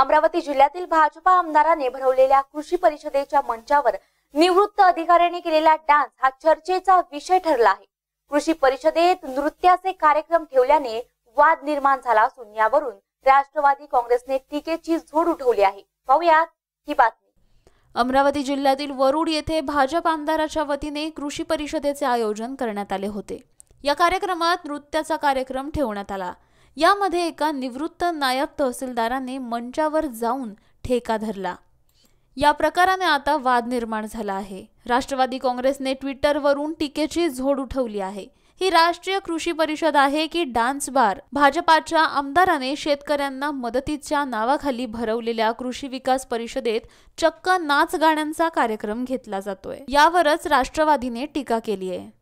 अमरावती जिल्ह्यातील भाजपा आमदाराने भरवलेल्या कृषी परिषदेच्या मंचावर निवृत्त अधिकाऱ्यांनी केलेला डान्स हा चर्चेचा विषय ठरला आहे कृषी परिषदेत नृत्याचे कार्यक्रम ठेवल्याने वाद निर्माण झाला असून यावरून राष्ट्रवादी काँग्रेसने टीकेची झोड उठवली आहे पाहूयात ही बातमी अमरावती जिल्ह्यातील वरुड येथे भाजप आमदाराच्या वतीने कृषी परिषदेचे आयोजन करण्यात आले होते या कार्यक्रमात नृत्याचा कार्यक्रम ठेवण्यात आला यामध्ये एका निवृत्त नायब तहसीलदाराने मंचावर जाऊन ठेका धरला या प्रकाराने आता वाद निर्माण झाला आहे राष्ट्रवादी काँग्रेसने ट्विटरवरून टीकेची झोड उठवली आहे ही राष्ट्रीय कृषी परिषद आहे की डान्स बार भाजपाच्या आमदाराने शेतकऱ्यांना मदतीच्या नावाखाली भरवलेल्या कृषी विकास परिषदेत चक्क नाच गाण्यांचा कार्यक्रम घेतला जातोय यावरच राष्ट्रवादीने टीका केली आहे